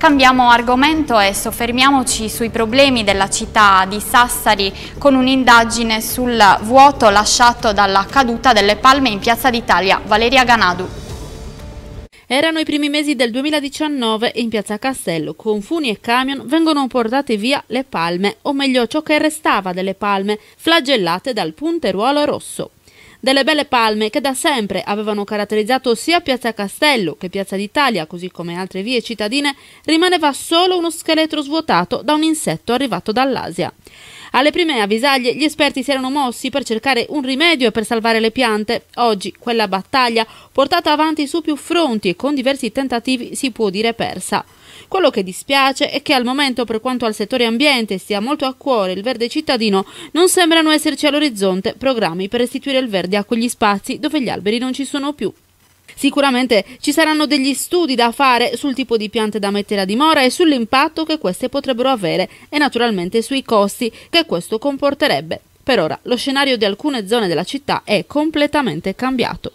Cambiamo argomento e soffermiamoci sui problemi della città di Sassari con un'indagine sul vuoto lasciato dalla caduta delle palme in Piazza d'Italia. Valeria Ganadu. Erano i primi mesi del 2019 e in piazza Castello con funi e camion vengono portate via le palme, o meglio ciò che restava delle palme, flagellate dal punteruolo rosso delle belle palme che da sempre avevano caratterizzato sia Piazza Castello che Piazza d'Italia, così come altre vie cittadine, rimaneva solo uno scheletro svuotato da un insetto arrivato dall'Asia. Alle prime avvisaglie gli esperti si erano mossi per cercare un rimedio per salvare le piante. Oggi quella battaglia, portata avanti su più fronti e con diversi tentativi, si può dire persa. Quello che dispiace è che al momento, per quanto al settore ambiente stia molto a cuore il verde cittadino, non sembrano esserci all'orizzonte programmi per restituire il verde a quegli spazi dove gli alberi non ci sono più. Sicuramente ci saranno degli studi da fare sul tipo di piante da mettere a dimora e sull'impatto che queste potrebbero avere e naturalmente sui costi che questo comporterebbe. Per ora lo scenario di alcune zone della città è completamente cambiato.